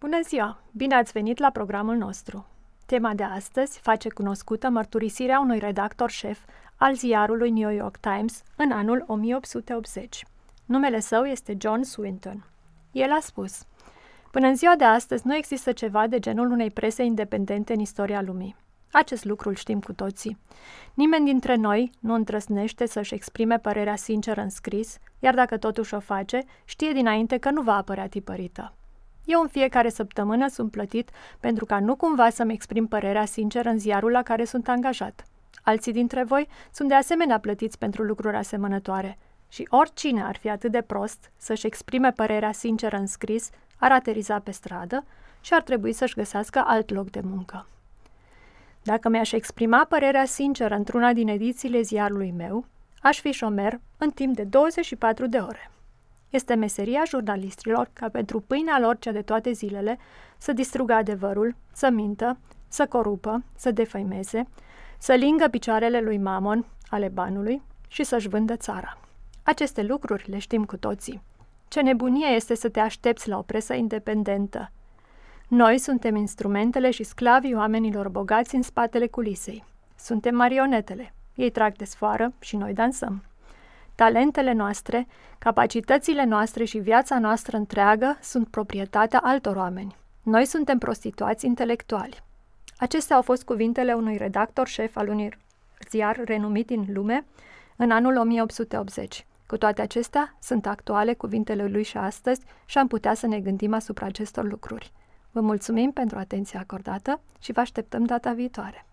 Bună ziua! Bine ați venit la programul nostru! Tema de astăzi face cunoscută mărturisirea unui redactor șef al ziarului New York Times în anul 1880. Numele său este John Swinton. El a spus, Până în ziua de astăzi nu există ceva de genul unei prese independente în istoria lumii. Acest lucru îl știm cu toții. Nimeni dintre noi nu îndrăznește să-și exprime părerea sinceră în scris, iar dacă totuși o face, știe dinainte că nu va apărea tipărită. Eu în fiecare săptămână sunt plătit pentru ca nu cumva să-mi exprim părerea sinceră în ziarul la care sunt angajat. Alții dintre voi sunt de asemenea plătiți pentru lucruri asemănătoare. Și oricine ar fi atât de prost să-și exprime părerea sinceră în scris, ar ateriza pe stradă și ar trebui să-și găsească alt loc de muncă. Dacă mi-aș exprima părerea sinceră într-una din edițiile ziarului meu, aș fi șomer în timp de 24 de ore. Este meseria jurnalistilor ca pentru pâinea lor cea de toate zilele să distrugă adevărul, să mintă, să corupă, să defăimeze, să lingă picioarele lui Mamon, ale banului, și să-și vândă țara. Aceste lucruri le știm cu toții. Ce nebunie este să te aștepți la o presă independentă. Noi suntem instrumentele și sclavii oamenilor bogați în spatele culisei. Suntem marionetele. Ei trag de sfoară și noi dansăm. Talentele noastre, capacitățile noastre și viața noastră întreagă sunt proprietatea altor oameni. Noi suntem prostituați intelectuali. Acestea au fost cuvintele unui redactor șef al unui ziar renumit din lume în anul 1880. Cu toate acestea, sunt actuale cuvintele lui și astăzi și am putea să ne gândim asupra acestor lucruri. Vă mulțumim pentru atenția acordată și vă așteptăm data viitoare.